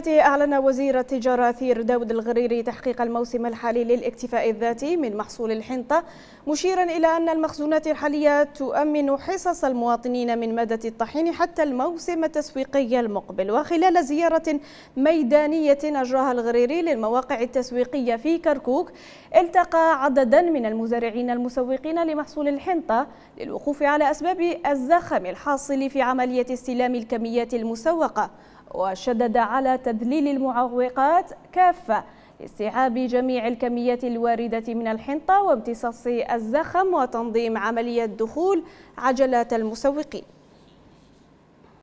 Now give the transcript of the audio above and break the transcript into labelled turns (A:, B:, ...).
A: جهته أعلن وزير التجارة ثير داود الغريري تحقيق الموسم الحالي للاكتفاء الذاتي من محصول الحنطة مشيرا إلى أن المخزونات الحالية تؤمن حصص المواطنين من مادة الطحين حتى الموسم التسويقي المقبل وخلال زيارة ميدانية أجراها الغريري للمواقع التسويقية في كركوك التقى عددا من المزارعين المسوقين لمحصول الحنطة للوقوف على أسباب الزخم الحاصل في عملية استلام الكميات المسوقة وشدد على وتذليل المعوقات كافة لاستيعاب جميع الكميات الواردة من الحنطة وامتصاص الزخم وتنظيم عملية دخول عجلات المسوقين